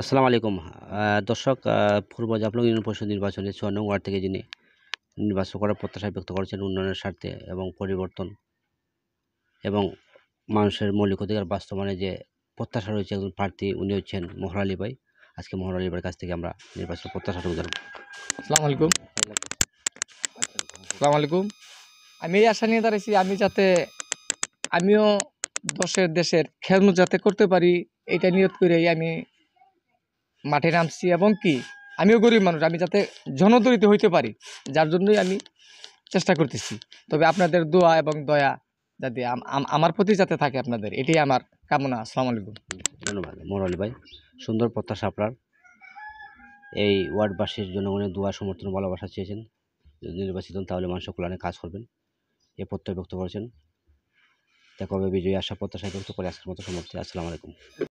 আসসালামু আলাইকুম দর্শক পূর্ব জাফলং ইউনিয়ন পরিষদ নির্বাচনে চুয়ান্ন ওয়ার্ড থেকে যিনি নির্বাচন করার প্রত্যাশা ব্যক্ত করেছেন উন্নয়নের স্বার্থে এবং পরিবর্তন এবং মানুষের মৌলিক অধিকার বাস্তবায়নে যে প্রত্যাশা রয়েছে একজন প্রার্থী উনি হচ্ছেন মোহর আলী ভাই আজকে মোহর আলী ভাইয়ের কাছ থেকে আমরা নির্বাচন প্রত্যাশা জানব আলাইকুম আসসালাম আলাইকুম আমি এই আশা নিয়ে দাঁড়িয়েছি আমি যাতে আমিও দশের দেশের খেলমু যাতে করতে পারি এটা নিরোধ করেই আমি মাঠে নামছি এবং কি আমিও গরিব মানুষ আমি যাতে জনদরিত হইতে পারি যার জন্যই আমি চেষ্টা করতেছি তবে আপনাদের দোয়া এবং দয়া যাতে আমার প্রতি যাতে থাকে আপনাদের এটাই আমার কামনা আসসালামু আলাইকুম ধন্যবাদ মোরালি ভাই সুন্দর প্রত্যাশা আপনার এই ওয়ার্ডবাসীর জনগণের দোয়া সমর্থন ভালোবাসা চেয়েছেন যদি নির্বাচিত হন তাহলে মানুষের কল্যাণে কাজ করবেন এ প্রত্যয় ব্যক্ত করেছেন তা কবে বিজয়ী আশা প্রত্যাশা ব্যক্ত করে আজকের মতো সমর্থন আসসালামু আলাইকুম